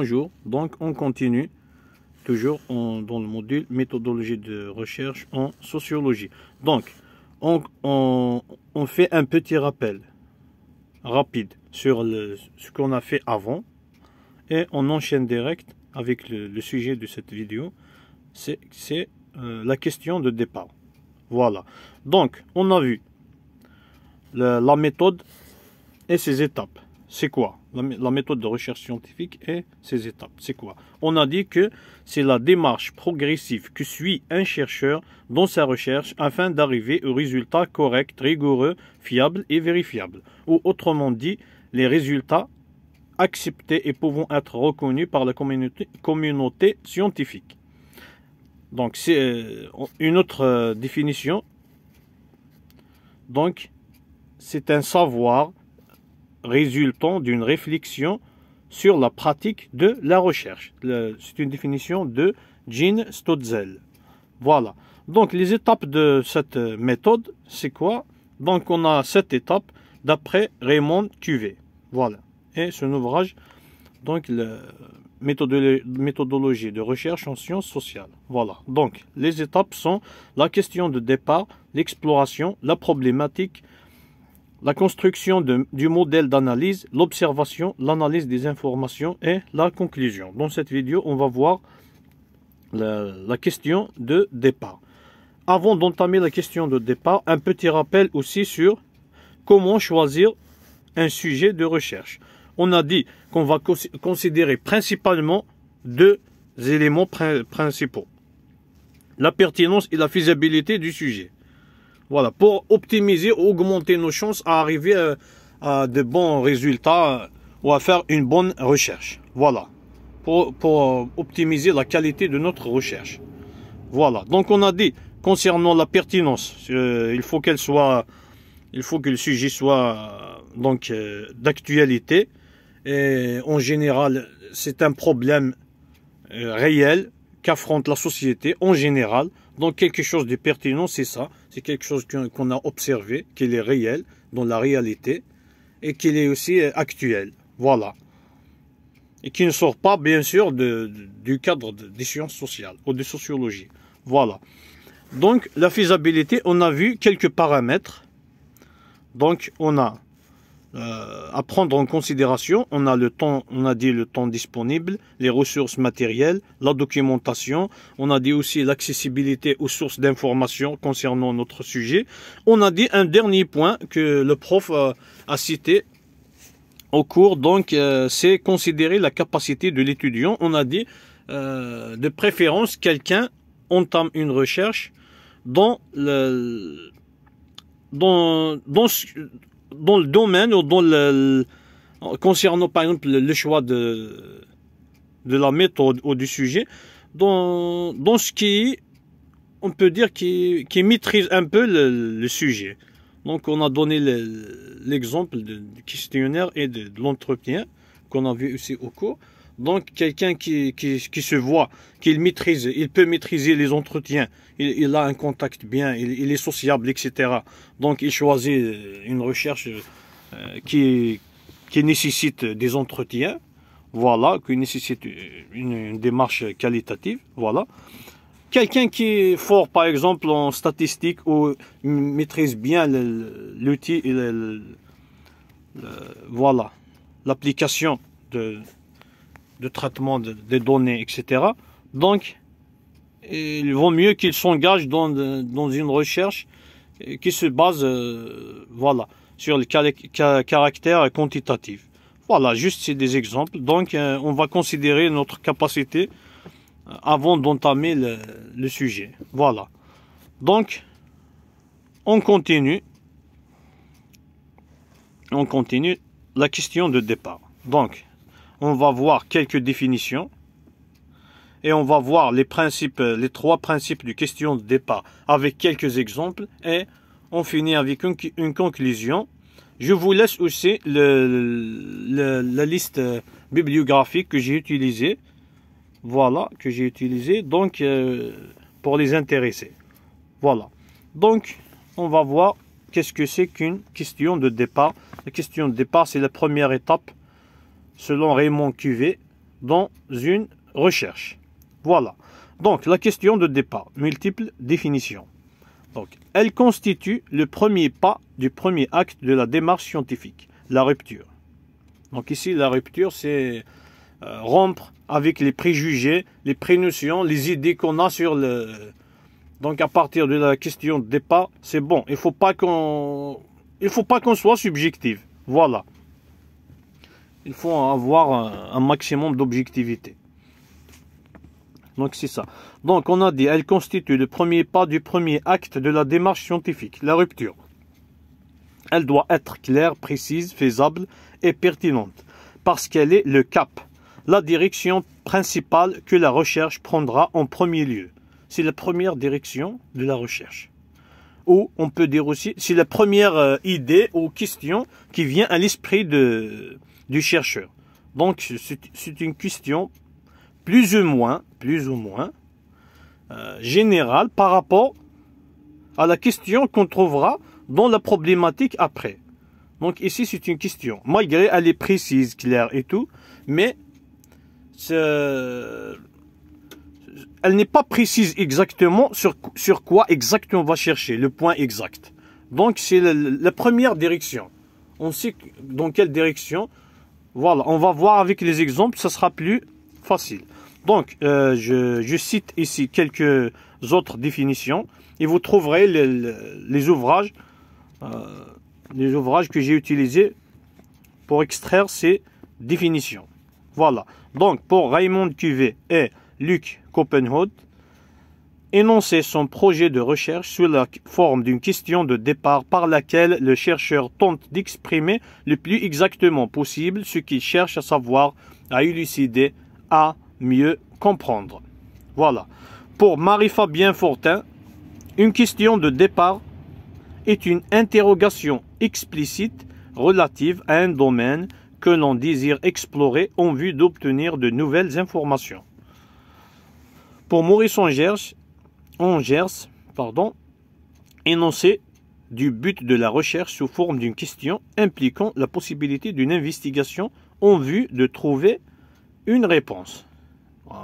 Bonjour, donc on continue toujours dans le module méthodologie de recherche en sociologie. Donc, on, fait un petit rappel rapide sur le, ce qu'on a fait avant et on enchaîne direct avec le, sujet de cette vidéo, c'est euh, la question de départ. Voilà, donc on a vu la méthode et ses étapes c'est quoi la, méthode de recherche scientifique et ses étapes, c'est quoi On a dit que c'est la démarche progressive que suit un chercheur dans sa recherche afin d'arriver aux résultats corrects, rigoureux, fiables et vérifiables, ou autrement dit, les résultats acceptés et pouvant être reconnus par la communauté scientifique. Donc c'est euh, une autre euh, définition. Donc c'est un savoir résultant d'une réflexion sur la pratique de la recherche. C'est une définition de Jean Stotzel. Voilà. Donc les étapes de cette méthode, c'est quoi Donc on a cette étape d'après Raymond Tuvet. Voilà. Et son ouvrage, donc la méthodologie de recherche en sciences sociales. Voilà. Donc les étapes sont la question de départ, l'exploration, la problématique, la construction du modèle d'analyse, l'observation, l'analyse des informations et la conclusion. Dans cette vidéo, on va voir la question de départ. Avant d'entamer la question de départ, un petit rappel aussi sur comment choisir un sujet de recherche. On a dit qu'on va considérer principalement deux éléments principaux. La pertinence et la faisabilité du sujet. Voilà, pour optimiser, augmenter nos chances à arriver euh, à de bons résultats euh, ou à faire une bonne recherche. Voilà, pour, euh, optimiser la qualité de notre recherche. Voilà, donc on a dit concernant la pertinence, il faut qu'elle soit, il faut que le sujet soit donc d'actualité. Et en général, c'est un problème réel qu'affronte la société en général. Donc quelque chose de pertinent, c'est ça c'est quelque chose qu'on a observé, qu'il est réel dans la réalité et qu'il est aussi actuel. Voilà. Et qui ne sort pas, bien sûr, de, du cadre des sciences sociales ou de sociologie. Voilà. Donc, la faisabilité, on a vu quelques paramètres. Donc, on a euh, à prendre en considération. On a le temps, on a dit le temps disponible, les ressources matérielles, la documentation. On a dit aussi l'accessibilité aux sources d'informations concernant notre sujet. On a dit un dernier point que le prof euh, a cité au cours. Donc, euh, c'est considérer la capacité de l'étudiant. On a dit de préférence quelqu'un entame une recherche dans le dans, dans le domaine ou dans le, concernant par exemple le choix de, la méthode ou du sujet, dans, ce qui, on peut dire, qui, maîtrise un peu le, sujet. Donc on a donné l'exemple de du questionnaire et de l'entretien qu'on a vu aussi au cours. Donc quelqu'un qui, se voit, qu'il maîtrise, il peut maîtriser les entretiens, il, a un contact bien, il, est sociable, etc. Donc il choisit euh, une recherche euh, qui, qui nécessite des entretiens, voilà, qui nécessite euh, une, une démarche qualitative, voilà. Quelqu'un qui est fort, par exemple, en statistique ou maîtrise bien l'outil, voilà, l'application de de traitement des données, etc. Donc, il vaut mieux qu'ils s'engagent dans, une recherche euh, qui se base euh, voilà, sur le caractère quantitatif. Voilà, juste c'est des exemples. Donc, euh, on va considérer notre capacité avant d'entamer le sujet. Voilà. Donc, on continue. On continue la question de départ. Donc, on va voir quelques définitions et on va voir les principes, les trois principes du question de départ avec quelques exemples et on finit avec une, conclusion. Je vous laisse aussi le, la liste bibliographique que j'ai utilisée. Voilà, que j'ai utilisée donc euh, pour les intéresser. Voilà. Donc, on va voir qu'est-ce que c'est qu'une question de départ. La question de départ, c'est la première étape selon Raymond cuvé dans une recherche. Voilà. Donc, la question de départ, multiple définition. Donc, elle constitue le premier pas du premier acte de la démarche scientifique, la rupture. Donc ici, la rupture, c'est euh, rompre avec les préjugés, les prénotions, les idées qu'on a sur le... Donc à partir de la question de départ, c'est bon. Il faut pas il faut pas qu'on soit subjectif. Voilà il faut avoir un maximum d'objectivité. Donc c'est ça. Donc on a dit, elle constitue le premier pas du premier acte de la démarche scientifique, la rupture. Elle doit être claire, précise, faisable et pertinente, parce qu'elle est le cap, la direction principale que la recherche prendra en premier lieu. C'est la première direction de la recherche. Ou on peut dire aussi, c'est la première euh, idée ou question qui vient à l'esprit de, du chercheur. Donc c'est une question plus ou moins, plus ou moins euh, générale par rapport à la question qu'on trouvera dans la problématique après. Donc ici c'est une question. Malgré elle est précise, claire et tout, mais elle n'est pas précise exactement sur, sur quoi exactement on va chercher, le point exact. Donc c'est la, première direction. On sait dans quelle direction voilà, on va voir avec les exemples, ça sera plus facile. Donc, euh, je, cite ici quelques autres définitions et vous trouverez les, ouvrages, euh, les ouvrages que j'ai utilisés pour extraire ces définitions. Voilà. Donc, pour Raymond Cuvée et Luc Copenhague, énoncer son projet de recherche sous la forme d'une question de départ par laquelle le chercheur tente d'exprimer le plus exactement possible ce qu'il cherche à savoir, à élucider, à mieux comprendre. Voilà. Pour Marie-Fabien Fortin, une question de départ est une interrogation explicite relative à un domaine que l'on désire explorer en vue d'obtenir de nouvelles informations. Pour Maurice Angers, on Gers, pardon, énoncé du but de la recherche sous forme d'une question impliquant la possibilité d'une investigation en vue de trouver une réponse.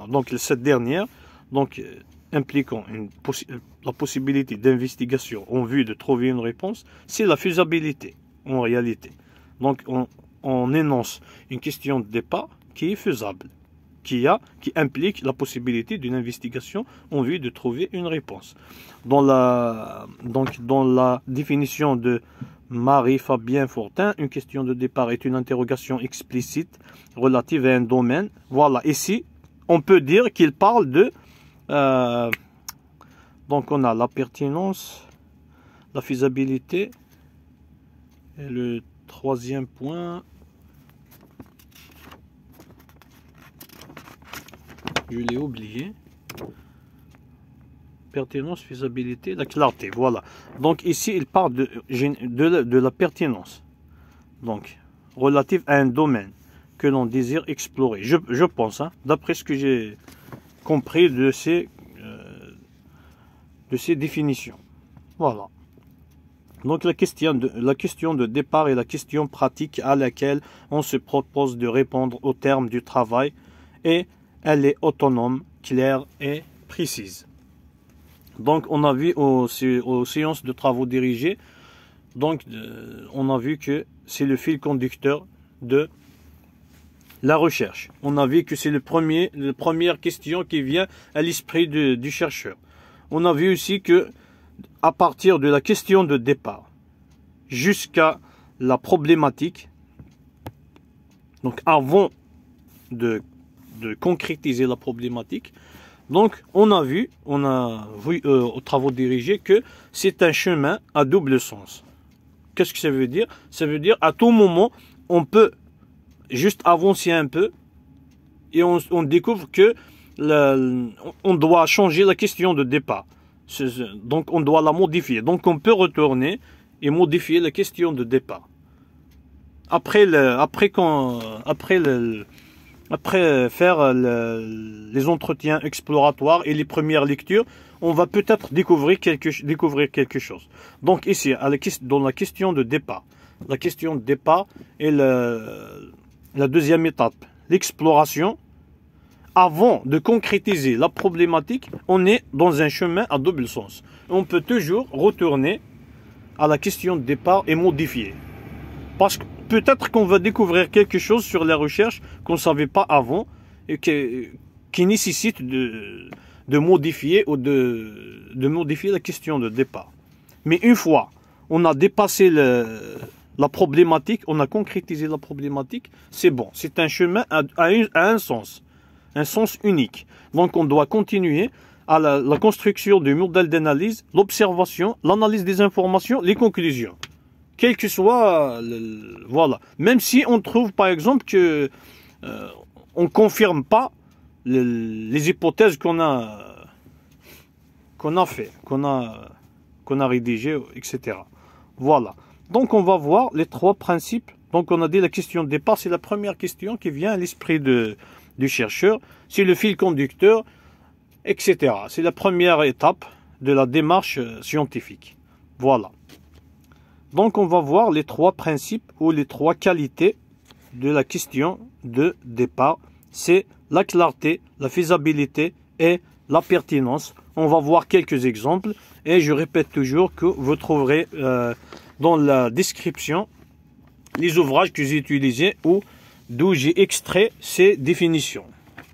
donc cette dernière, donc euh, impliquant euh, la possibilité d'investigation en vue de trouver une réponse, c'est la faisabilité en réalité. Donc on, on énonce une question de départ qui est faisable qui, a, qui implique la possibilité d'une investigation en vue de trouver une réponse. Dans la, donc, dans la définition de Marie-Fabien Fortin, une question de départ est une interrogation explicite relative à un domaine. Voilà, ici, on peut dire qu'il parle de... Euh, donc on a la pertinence, la faisabilité, et le troisième point, Je l'ai oublié. Pertinence, faisabilité, la clarté. Voilà. Donc ici, il parle de, de, la, pertinence. Donc, relative à un domaine que l'on désire explorer. Je, pense, hein, d'après ce que j'ai compris de ces, euh, de ces définitions. Voilà. Donc la question, de, la question de départ est la question pratique à laquelle on se propose de répondre au terme du travail et elle est autonome, claire et précise. Donc on a vu aux, aux séances de travaux dirigés, donc euh, on a vu que c'est le fil conducteur de la recherche. On a vu que c'est le premier, la première question qui vient à l'esprit du chercheur. On a vu aussi que à partir de la question de départ jusqu'à la problématique, donc avant de de concrétiser la problématique. Donc, on a vu, on a vu euh, aux travaux dirigés que c'est un chemin à double sens. Qu'est-ce que ça veut dire Ça veut dire à tout moment, on peut juste avancer un peu et on, découvre que on doit changer la question de départ. Donc, on doit la modifier. Donc, on peut retourner et modifier la question de départ. Après, le, après, quand, après le, après euh, faire euh, les entretiens exploratoires et les premières lectures, on va peut-être découvrir quelque, découvrir quelque chose. Donc ici, dans la question de départ, la question de départ est le, la deuxième étape, l'exploration. Avant de concrétiser la problématique, on est dans un chemin à double sens. On peut toujours retourner à la question de départ et modifier. Parce que peut-être qu'on va découvrir quelque chose sur la recherche qu'on ne savait pas avant et qui nécessite de, modifier ou de, modifier la question de départ. Mais une fois on a dépassé la problématique, on a concrétisé la problématique, c'est bon. C'est un chemin à, un sens, un sens unique. Donc on doit continuer à la construction du modèle d'analyse, l'observation, l'analyse des informations, les conclusions quel que soit, voilà. Même si on trouve, par exemple, que euh, on confirme pas les hypothèses qu'on a, qu'on a fait, qu'on a, qu'on a rédigé, etc. Voilà. Donc on va voir les trois principes. Donc on a dit la question de départ, c'est la première question qui vient à l'esprit de, du chercheur. C'est le fil conducteur, etc. C'est la première étape de la démarche euh, scientifique. Voilà. Donc on va voir les trois principes ou les trois qualités de la question de départ. C'est la clarté, la faisabilité et la pertinence. On va voir quelques exemples et je répète toujours que vous trouverez euh, dans la description les ouvrages que j'ai utilisés ou d'où j'ai extrait ces définitions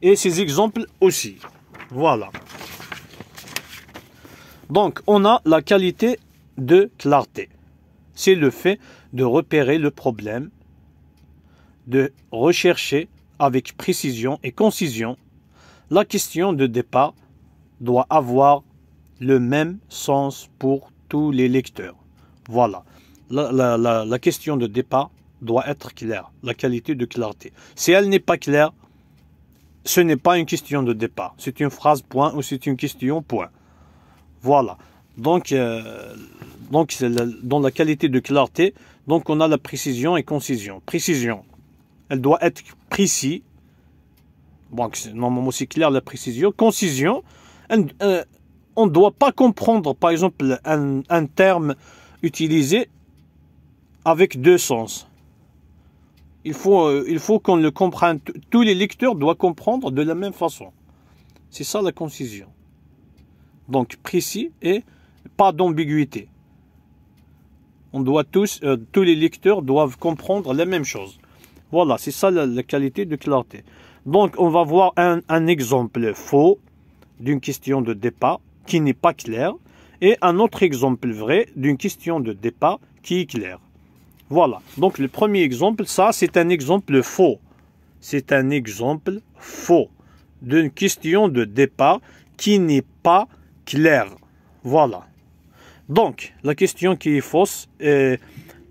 et ces exemples aussi. Voilà. Donc on a la qualité de clarté c'est le fait de repérer le problème, de rechercher avec précision et concision la question de départ doit avoir le même sens pour tous les lecteurs. Voilà. La, question de départ doit être claire, la qualité de clarté. Si elle n'est pas claire, ce n'est pas une question de départ. C'est une phrase point ou c'est une question point. Voilà donc, euh, donc la, dans la qualité de clarté, donc on a la précision et concision. Précision, elle doit être précise. Bon, c'est normalement aussi clair la précision. Concision, euh, on ne doit pas comprendre par exemple un, terme utilisé avec deux sens. Il faut, euh, il faut qu'on le comprenne. Tous les lecteurs doivent comprendre de la même façon. C'est ça la concision. Donc précis et pas d'ambiguïté. On doit tous, euh, tous les lecteurs doivent comprendre la même chose. Voilà, c'est ça la, qualité de clarté. Donc, on va voir un, un exemple faux d'une question de départ qui n'est pas claire et un autre exemple vrai d'une question de départ qui est claire. Voilà. Donc, le premier exemple, ça, c'est un exemple faux. C'est un exemple faux d'une question de départ qui n'est pas claire. Voilà. Donc, la question qui est fausse, et,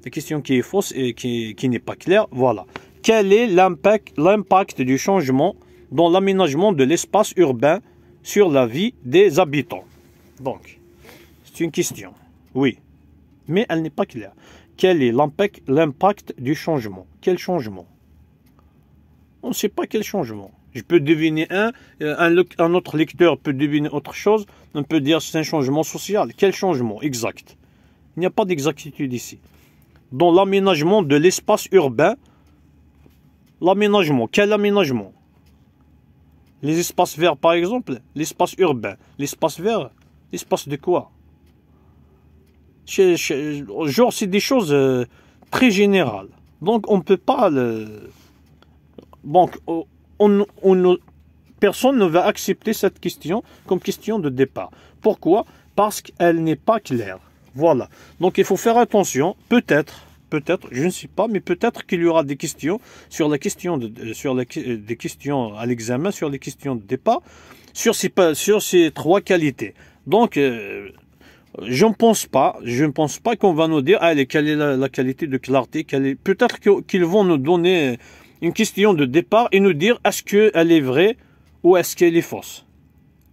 la question qui fausse et qui, qui n'est pas claire, voilà. Quel est l'impact du changement dans l'aménagement de l'espace urbain sur la vie des habitants Donc, c'est une question, oui, mais elle n'est pas claire. Quel est l'impact du changement Quel changement On ne sait pas quel changement. Je peux deviner un, euh, un, autre lecteur peut deviner autre chose. On peut dire c'est un changement social. Quel changement exact Il n'y a pas d'exactitude ici. Dans l'aménagement de l'espace urbain, l'aménagement, quel aménagement Les espaces verts par exemple, l'espace urbain, l'espace vert, l'espace de quoi Genre c'est des choses euh, très générales. Donc on ne peut pas on, personne ne va accepter cette question comme question de départ. Pourquoi Parce qu'elle n'est pas claire. Voilà. Donc il faut faire attention. Peut-être, peut-être, je ne sais pas, mais peut-être qu'il y aura des questions sur la question de, sur des questions à l'examen, sur les questions de départ, sur ces, sur ces trois qualités. Donc euh, je ne pense pas, je ne pense pas qu'on va nous dire allez, quelle est la, qualité de clarté, peut-être qu'ils vont nous donner une question de départ et nous dire est-ce qu'elle est vraie ou est-ce qu'elle est fausse.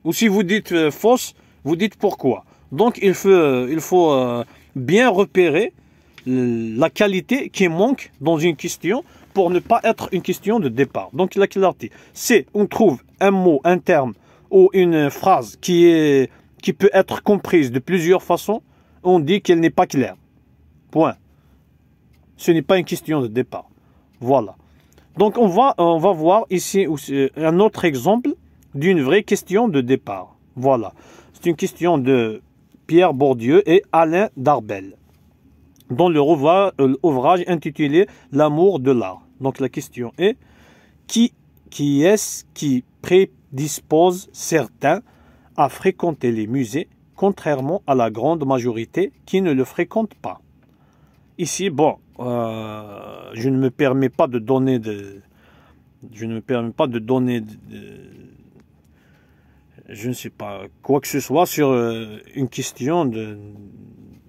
Ou si vous dites euh, fausse, vous dites pourquoi. Donc il faut, euh, il faut euh, bien repérer la qualité qui manque dans une question pour ne pas être une question de départ. Donc la clarté, c'est on trouve un mot, un terme ou une phrase qui, est, qui peut être comprise de plusieurs façons, on dit qu'elle n'est pas claire. Point. Ce n'est pas une question de départ. Voilà. Donc on va, on va voir ici euh, un autre exemple d'une vraie question de départ. Voilà, c'est une question de Pierre Bourdieu et Alain Darbel dans le euh, ouvrage intitulé L'amour de l'art. Donc la question est qui, qui est-ce qui prédispose certains à fréquenter les musées contrairement à la grande majorité qui ne le fréquente pas Ici, bon, euh, je ne me permets pas de donner de, je ne me permets pas de donner je ne sais pas quoi que ce soit sur euh, une question de,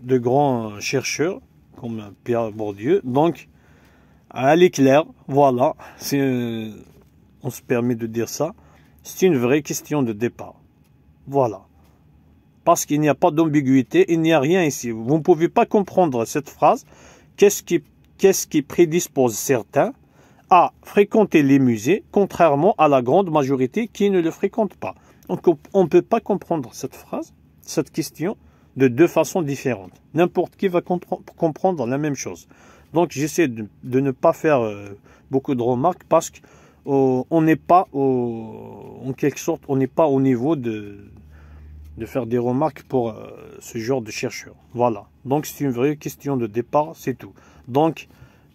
de grands chercheurs comme Pierre Bourdieu. Donc, à l'éclair, voilà, euh, on se permet de dire ça, c'est une vraie question de départ. Voilà. Parce qu'il n'y a pas d'ambiguïté, il n'y a rien ici. Vous ne pouvez pas comprendre cette phrase Qu'est-ce qui, prédispose certains à fréquenter les musées, contrairement à la grande majorité qui ne le fréquente pas Donc on ne peut pas comprendre cette phrase, cette question, de deux façons différentes. N'importe qui va comprendre la même chose. Donc j'essaie de, ne pas faire euh, beaucoup de remarques parce qu'on euh, n'est pas au, en quelque sorte on n'est pas au niveau de, de faire des remarques pour euh, ce genre de chercheurs. Voilà. Donc c'est une vraie question de départ, c'est tout. Donc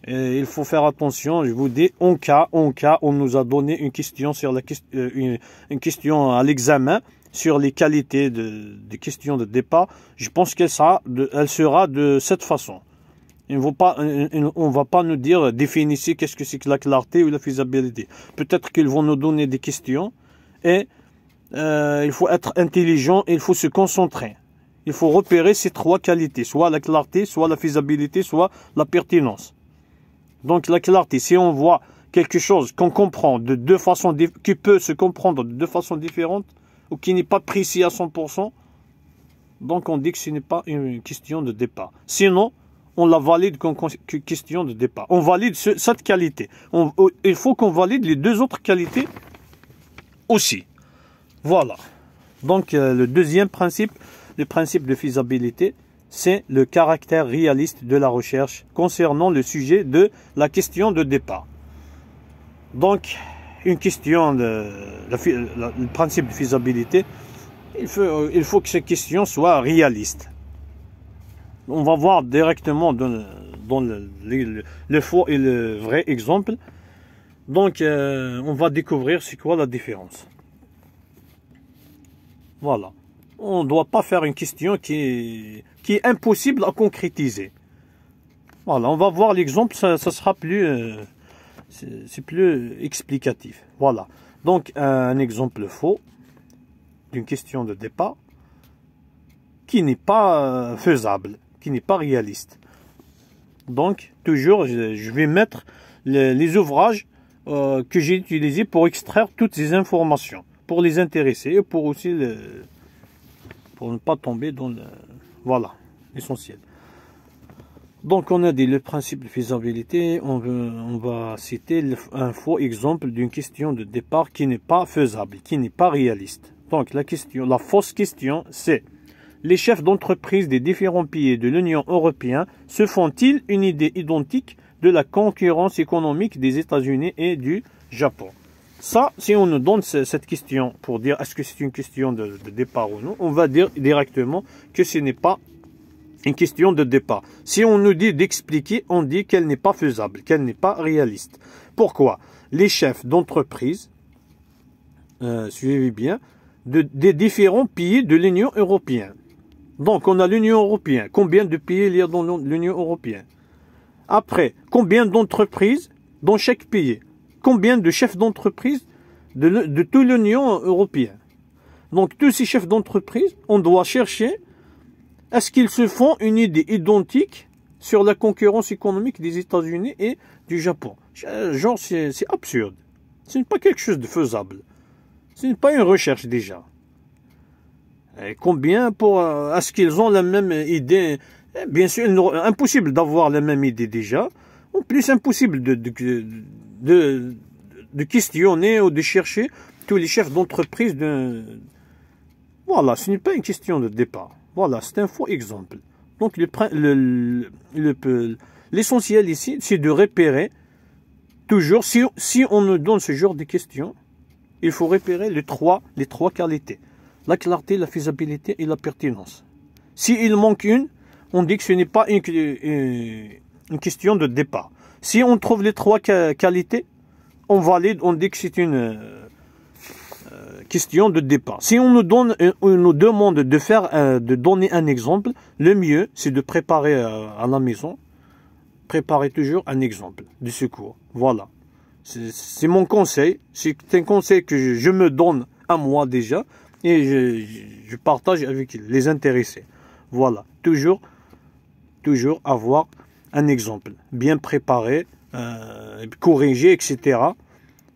euh, il faut faire attention. Je vous dis, en cas, en cas, on nous a donné une question sur la euh, une, question à l'examen sur les qualités de, des questions de départ. Je pense qu'elle sera, elle sera de cette façon. On ne va pas nous dire définissez qu'est-ce que c'est que la clarté ou la faisabilité. Peut-être qu'ils vont nous donner des questions et euh, il faut être intelligent et il faut se concentrer. Il faut repérer ces trois qualités, soit la clarté, soit la faisabilité, soit la pertinence. Donc la clarté, si on voit quelque chose qu'on comprend de deux façons, qui peut se comprendre de deux façons différentes, ou qui n'est pas précis à 100%, donc on dit que ce n'est pas une question de départ. Sinon, on la valide comme question de départ. On valide cette qualité. il faut qu'on valide les deux autres qualités aussi. Voilà. Donc euh, le deuxième principe, le principe de faisabilité, c'est le caractère réaliste de la recherche concernant le sujet de la question de départ. Donc, une question, de, le principe de faisabilité, il faut, euh, il faut que ces questions soient réaliste. On va voir directement dans, le, faux et le vrai exemple. Donc, euh, on va découvrir c'est quoi la différence. Voilà. On ne doit pas faire une question qui est, qui est impossible à concrétiser. Voilà, on va voir l'exemple, ça, sera plus... Euh, plus explicatif. Voilà. Donc, un exemple faux d'une question de départ qui n'est pas euh, faisable, qui n'est pas réaliste. Donc, toujours, je vais mettre les, ouvrages euh, que j'ai utilisés pour extraire toutes ces informations pour les intéresser, pour aussi le, euh, pour ne pas tomber dans le, voilà, l'essentiel. Donc on a dit le principe de faisabilité, on, on va citer un faux exemple d'une question de départ qui n'est pas faisable, qui n'est pas réaliste. Donc la question, la fausse question c'est les chefs d'entreprise des différents pays de l'Union européenne se font-ils une idée identique de la concurrence économique des États-Unis et du Japon ça, si on nous donne cette question pour dire est-ce que c'est une question de, départ ou non, on va dire directement que ce n'est pas une question de départ. Si on nous dit d'expliquer, on dit qu'elle n'est pas faisable, qu'elle n'est pas réaliste. Pourquoi Les chefs d'entreprise, euh, suivez bien, des différents pays de l'Union européenne. Donc on a l'Union européenne. Combien de pays il y a dans l'Union européenne Après, combien d'entreprises dans chaque pays combien de chefs d'entreprise de, toute l'Union européenne. Donc tous ces chefs d'entreprise, on doit chercher est ce qu'ils se font une idée identique sur la concurrence économique des États-Unis et du Japon. Genre, c'est absurde. Ce n'est pas quelque chose de faisable. Ce n'est pas une recherche déjà. Et combien pour euh, à ce qu'ils ont la même idée eh, Bien sûr, impossible d'avoir la même idée déjà. En oh, plus, impossible de, de, questionner ou de chercher tous les chefs d'entreprise. De... Voilà, ce n'est pas une question de départ. Voilà, c'est un faux exemple. Donc, l'essentiel le, le, ici, c'est de repérer toujours, si, si, on nous donne ce genre de questions, il faut repérer les trois, les trois qualités. La clarté, la faisabilité et la pertinence. S'il manque une, on dit que ce n'est pas une une question de départ. Si on trouve les trois qualités, on valide, on dit que c'est une euh, euh, question de départ. Si on nous, donne, euh, nous demande de, faire, de donner un exemple, le mieux, c'est de préparer à la maison, préparer toujours un exemple de secours. Voilà. C'est mon conseil. C'est un conseil que je, me donne à moi déjà et je, je partage avec les intéressés. Voilà. Toujours, toujours avoir un exemple, bien préparé, euh, corrigé, etc.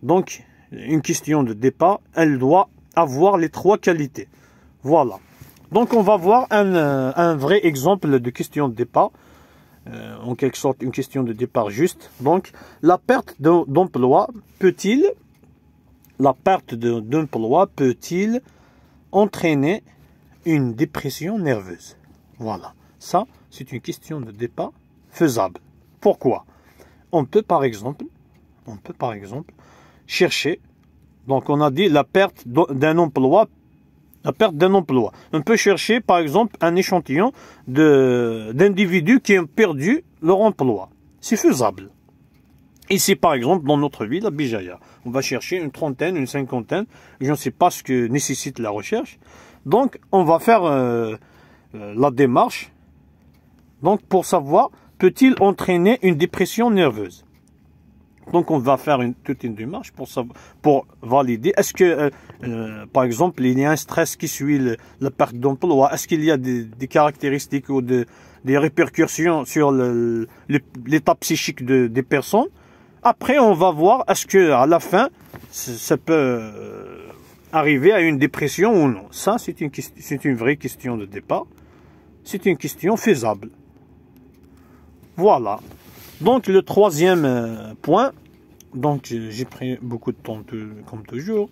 Donc, une question de départ, elle doit avoir les trois qualités. Voilà. Donc, on va voir un, euh, vrai exemple de question de départ. Euh, en quelque sorte, une question de départ juste. Donc, la perte d'emploi peut-il, la perte d'emploi peut-il entraîner une dépression nerveuse Voilà. Ça, c'est une question de départ faisable. Pourquoi on peut, par exemple, on peut par exemple chercher, donc on a dit la perte d'un emploi, la perte d'un emploi. On peut chercher par exemple un échantillon d'individus qui ont perdu leur emploi. C'est faisable. Ici, par exemple, dans notre ville, à Bijaya, on va chercher une trentaine, une cinquantaine, je ne sais pas ce que nécessite la recherche. Donc, on va faire euh, euh, la démarche donc pour savoir peut-il entraîner une dépression nerveuse donc on va faire toute une démarche pour, valider. Est-ce que, euh, euh, par exemple, il y a un stress qui suit le, la perte d'emploi Est-ce qu'il y a des, caractéristiques ou des répercussions sur l'état psychique des personnes Après, on va voir est-ce que à la fin, ça peut euh, arriver à une dépression ou non. Ça, c'est une vraie question de départ. C'est une question faisable. Voilà. Donc le troisième euh, point, donc euh, j'ai pris beaucoup de temps comme toujours.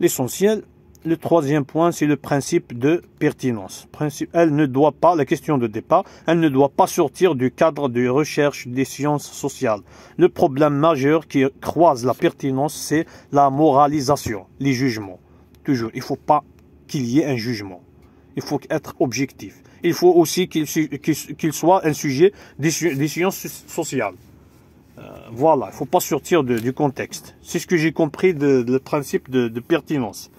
L'essentiel, le troisième point, c'est le principe de pertinence. Principe, elle ne doit pas, la question de départ, elle ne doit pas sortir du cadre de recherche des sciences sociales. Le problème majeur qui croise la pertinence, c'est la moralisation, les jugements. Toujours, il ne faut pas qu'il y ait un jugement. Il faut être objectif il faut aussi qu'il soit un sujet des, sciences sociales. voilà, il ne faut pas sortir du contexte. C'est ce que j'ai compris de, le principe de, pertinence.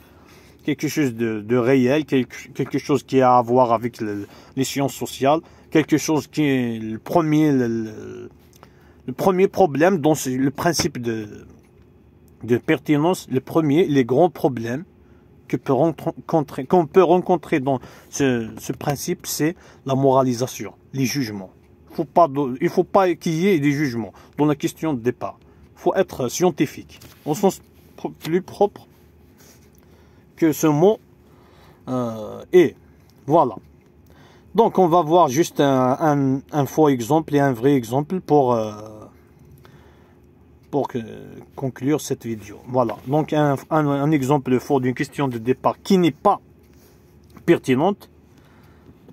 Quelque chose de, réel, quelque, chose qui a à voir avec les sciences sociales, quelque chose qui est le premier, le, premier problème, dont le principe de, de pertinence, le premier, les grands problèmes qu'on peut rencontrer, qu'on peut rencontrer dans ce, principe, c'est la moralisation, les jugements. Faut pas, il ne faut pas qu'il y ait des jugements dans la question de départ. Il faut être scientifique, au sens plus propre que ce mot et euh, est. Voilà. Donc on va voir juste un, faux exemple et un vrai exemple pour... Euh, pour conclure cette vidéo. Voilà, donc un, un exemple fort d'une question de départ qui n'est pas pertinente.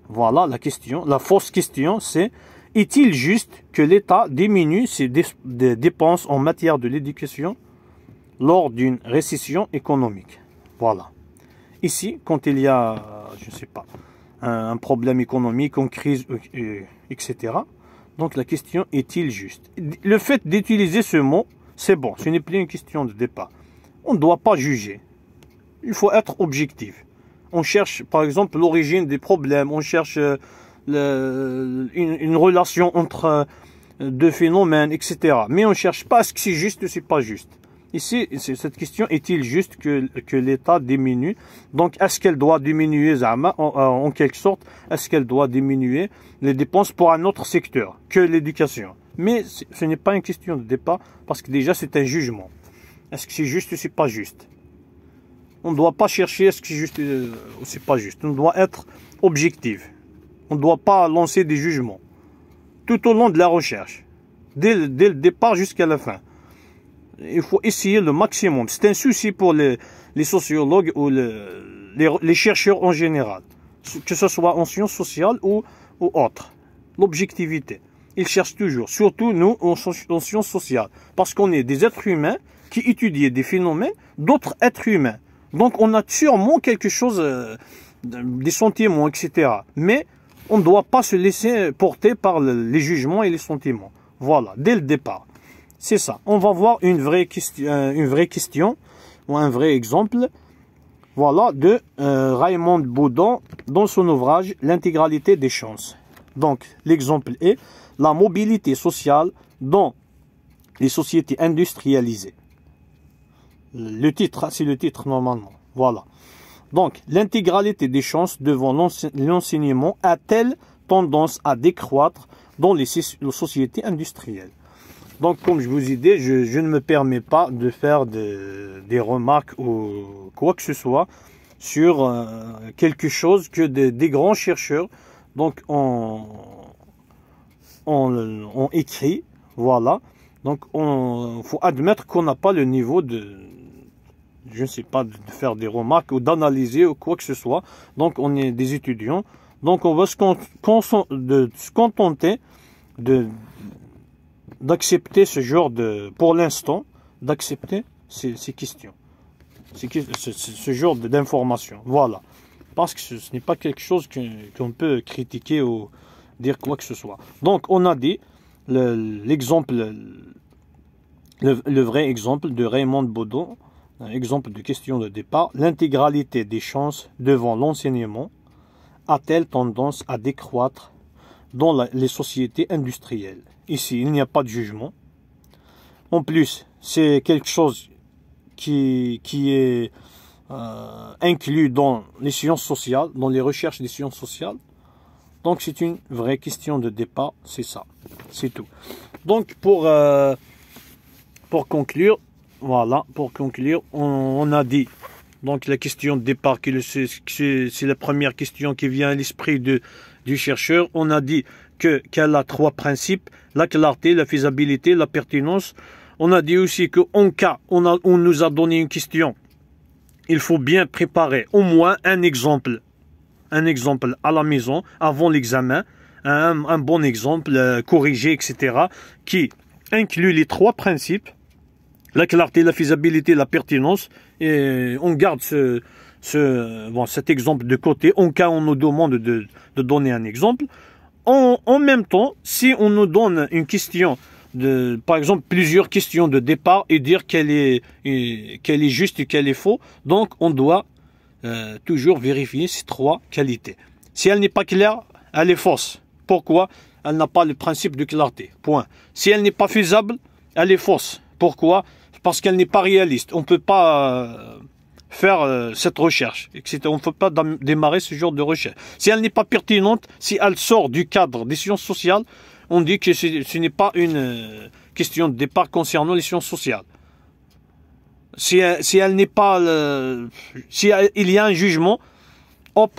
Voilà la question. La fausse question, c'est est-il juste que l'État diminue ses dépenses en matière de l'éducation lors d'une récession économique Voilà. Ici, quand il y a, je ne sais pas, un, problème économique, une crise, euh, etc., donc la question est-il juste Le fait d'utiliser ce mot, c'est bon, ce n'est plus une question de départ. On ne doit pas juger. Il faut être objectif. On cherche par exemple l'origine des problèmes, on cherche euh, une, relation entre euh, deux phénomènes, etc. Mais on ne cherche pas ce qui c'est juste ou n'est pas juste. Ici, cette question est-il juste que, l'État diminue Donc, est-ce qu'elle doit diminuer, en, quelque sorte, est-ce qu'elle doit diminuer les dépenses pour un autre secteur que l'éducation Mais ce n'est pas une question de départ, parce que déjà, c'est un jugement. Est-ce que c'est juste ou c'est pas juste On ne doit pas chercher est-ce que c'est juste euh, ou c'est pas juste. On doit être objectif. On ne doit pas lancer des jugements tout au long de la recherche, dès le départ jusqu'à la fin il faut essayer le maximum. C'est un souci pour les, sociologues ou les, chercheurs en général, que ce soit en sciences sociales ou, ou autres. L'objectivité. Ils cherchent toujours, surtout nous en, sciences sociales, parce qu'on est des êtres humains qui étudient des phénomènes d'autres êtres humains. Donc on a sûrement quelque chose, euh, des sentiments, etc. Mais on ne doit pas se laisser porter par les jugements et les sentiments. Voilà, dès le départ. C'est ça. On va voir euh, une vraie, question, ou un vrai exemple. Voilà, de euh, Raymond Boudon dans son ouvrage L'intégralité des chances. Donc, l'exemple est la mobilité sociale dans les sociétés industrialisées. Le titre, c'est le titre normalement. Voilà. Donc, l'intégralité des chances devant l'enseignement a-t-elle tendance à décroître dans les sociétés industrielles donc, comme je vous ai dit, je, ne me permets pas de faire des remarques ou quoi que ce soit sur euh, quelque chose que des, grands chercheurs donc on, écrit. Voilà. Donc, il faut admettre qu'on n'a pas le niveau de, je ne sais pas, de faire des remarques ou d'analyser ou quoi que ce soit. Donc, on est des étudiants. Donc, on va se contenter de d'accepter ce genre de, pour l'instant, d'accepter ces, questions, ces, ce, ce, genre d'informations. Voilà. Parce que ce, n'est pas quelque chose qu'on peut critiquer ou dire quoi que ce soit. Donc, on a dit l'exemple, le, vrai exemple de Raymond Baudon, exemple de question de départ, l'intégralité des chances devant l'enseignement a-t-elle tendance à décroître dans les sociétés industrielles. Ici, il n'y a pas de jugement. En plus, c'est quelque chose qui, qui est euh, inclus dans les sciences sociales, dans les recherches des sciences sociales. Donc c'est une vraie question de départ, c'est ça, c'est tout. Donc pour, euh, pour conclure, voilà, pour conclure, on, a dit donc la question de départ, c'est la première question qui vient à l'esprit de du chercheur, on a dit qu'elle a trois principes, la clarté, la faisabilité, la pertinence. On a dit aussi qu'en cas, on, on nous a donné une question, il faut bien préparer au moins un exemple, un exemple à la maison avant l'examen, un, bon exemple euh, corrigé, etc., qui inclut les trois principes, la clarté, la faisabilité, la pertinence, et on garde ce, ce, bon, cet exemple de côté en cas on nous demande de, de donner un exemple. En, en, même temps, si on nous donne une question, de, par exemple plusieurs questions de départ et dire qu'elle est, qu'elle est juste et qu'elle est faux, donc on doit euh, toujours vérifier ces trois qualités. Si elle n'est pas claire, elle est fausse. Pourquoi Elle n'a pas le principe de clarté. Point. Si elle n'est pas faisable, elle est fausse. Pourquoi Parce qu'elle n'est pas réaliste. On ne peut pas... Euh, faire euh, cette recherche. Etc. On ne peut pas démarrer ce genre de recherche. Si elle n'est pas pertinente, si elle sort du cadre des sciences sociales, on dit que ce n'est pas une euh, question de départ concernant les sciences sociales. Si, elle, euh, si elle n'est pas... si il y a un jugement, hop,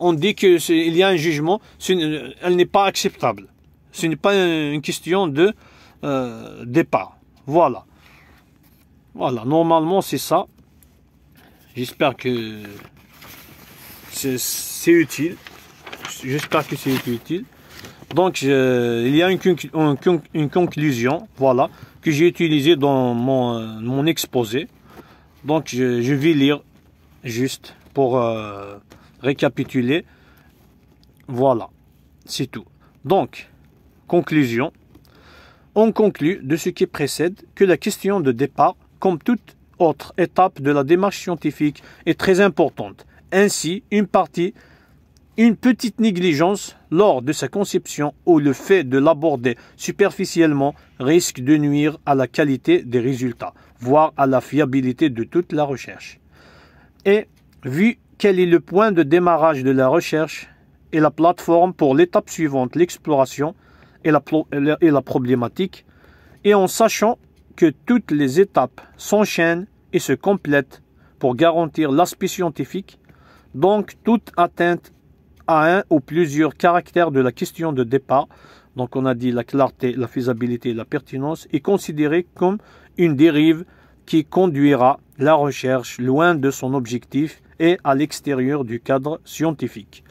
on dit qu'il y a un jugement, elle n'est pas acceptable. Ce n'est pas une question de départ. Voilà. Voilà, normalement c'est ça. J'espère que c'est utile. J'espère que c'est utile. Donc, il y a une, conclusion, voilà, que j'ai utilisée dans mon, mon, exposé. Donc, je, vais lire juste pour euh, récapituler. Voilà, c'est tout. Donc, conclusion. On conclut de ce qui précède que la question de départ, comme toute autre étape de la démarche scientifique est très importante. Ainsi, une partie, une petite négligence lors de sa conception ou le fait de l'aborder superficiellement risque de nuire à la qualité des résultats, voire à la fiabilité de toute la recherche. Et vu quel est le point de démarrage de la recherche et la plateforme pour l'étape suivante, l'exploration et la, et la problématique, et en sachant que toutes les étapes s'enchaînent et se complètent pour garantir l'aspect scientifique, donc toute atteinte à un ou plusieurs caractères de la question de départ, donc on a dit la clarté, la faisabilité la pertinence, est considérée comme une dérive qui conduira la recherche loin de son objectif et à l'extérieur du cadre scientifique.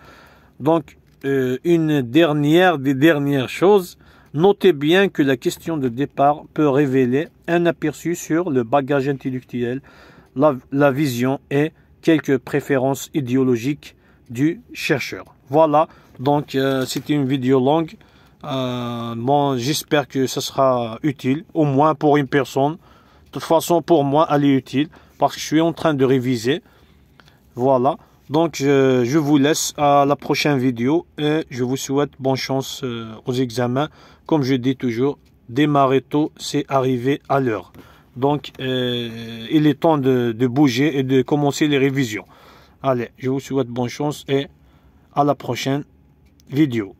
Donc, euh, une dernière des dernières choses, Notez bien que la question de départ peut révéler un aperçu sur le bagage intellectuel, la, vision et quelques préférences idéologiques du chercheur. Voilà, donc euh, c'était une vidéo longue. Euh, bon, j'espère que ce sera utile, au moins pour une personne. De toute façon, pour moi, elle est utile parce que je suis en train de réviser. Voilà. Donc, je, vous laisse à la prochaine vidéo et je vous souhaite bonne chance euh, aux examens comme je dis toujours, démarrer tôt, c'est arrivé à l'heure. Donc, euh, il est temps de, de, bouger et de commencer les révisions. Allez, je vous souhaite bonne chance et à la prochaine vidéo.